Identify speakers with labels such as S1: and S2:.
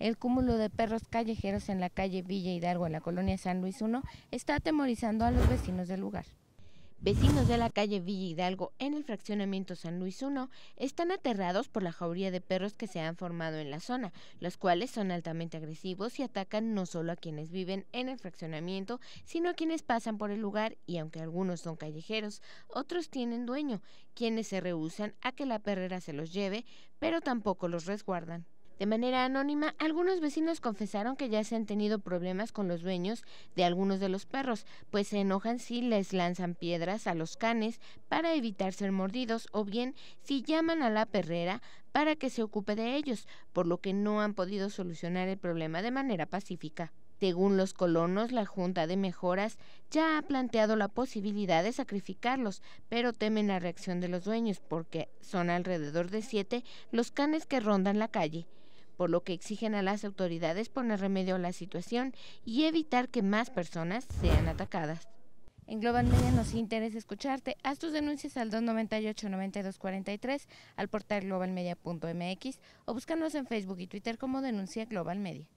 S1: El cúmulo de perros callejeros en la calle Villa Hidalgo, en la colonia San Luis 1, está atemorizando a los vecinos del lugar. Vecinos de la calle Villa Hidalgo en el fraccionamiento San Luis 1 están aterrados por la jauría de perros que se han formado en la zona, los cuales son altamente agresivos y atacan no solo a quienes viven en el fraccionamiento, sino a quienes pasan por el lugar y aunque algunos son callejeros, otros tienen dueño, quienes se rehúsan a que la perrera se los lleve, pero tampoco los resguardan. De manera anónima, algunos vecinos confesaron que ya se han tenido problemas con los dueños de algunos de los perros, pues se enojan si les lanzan piedras a los canes para evitar ser mordidos o bien si llaman a la perrera para que se ocupe de ellos, por lo que no han podido solucionar el problema de manera pacífica. Según los colonos, la Junta de Mejoras ya ha planteado la posibilidad de sacrificarlos, pero temen la reacción de los dueños porque son alrededor de siete los canes que rondan la calle por lo que exigen a las autoridades poner remedio a la situación y evitar que más personas sean atacadas. En Global Media nos interesa escucharte. Haz tus denuncias al 298-9243, al portal globalmedia.mx o búscanos en Facebook y Twitter como Denuncia Global Media.